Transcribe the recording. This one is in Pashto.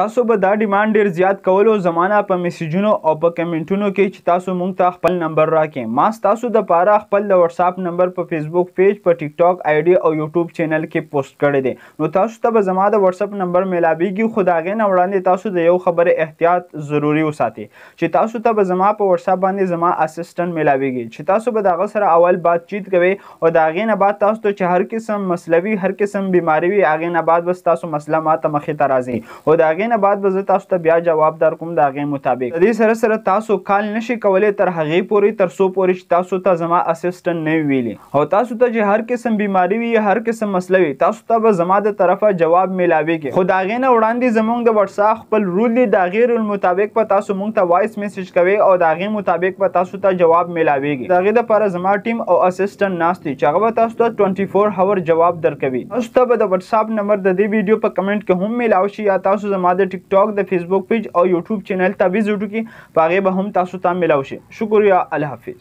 تاسو به دا ډیمانډ ډیر زیات کولو زمانہ په میسیجونو او په کمنټونو کې چې تاسو مونږ ته خپل نمبر راکې ما تاسو د پاره خپل د واتس اپ نمبر په فیسبوک پیج په ټیک ټاک آی ډي او یوټیوب چینل کې پوسټ کړی دی نو تاسو ته به زما د واتس اپ نمبر ملاویږي خو دا غې نه وړاندې تاسو د یو خبرې احتیاط ضروری وساتئ چې تاسو ته به زما په واتس اپ باندې زما اسسټنټ ملاویږي چې تاسو به دغه سره اول باتچیت کوئ او دا غې نه بعد تاسو ته چې هر قسم مسلوي هر قسم بیماری وي هغې نه بعد بس تاسو مسله ماته مخې ته راځي او دا غې هغې نه بعد به زه تاسو ته بیا جواب درکوم د هغې مطابق د دې سره سره تاسو کال نشئ کولی تر هغې پورې تر څو پورې چې تاسو ته زما اسسټنټ نه ویلي او تاسو ته چې هر قسم بیماری وي هر قسم مسله وي تاسو ته به زما د طرفه جواب میلاویږي خو د هغې نه وړاندې زموږ د وټساپ خپل رول دی د هغې رول مطابق به تاسو موږ ته وایس میسج کوئ او د هغې مطابق به تاسو ته جواب میلاویږي د هغې دپاره زما ټیم او اسسټنټ ناست دی چې هغه به تاسو ته 24 هور جواب درکوي تاسو ته به د وټساپ نمبر د دې ویډیو په کمنټ کې هم میلاو شي یا تاسو زما ما د ټیک ټاک د فیسبوک پیج او یوټیوب چینل ته ویزټو کې پاغه به هم تاسو ته ملاوي شي شکر یا الله حافظ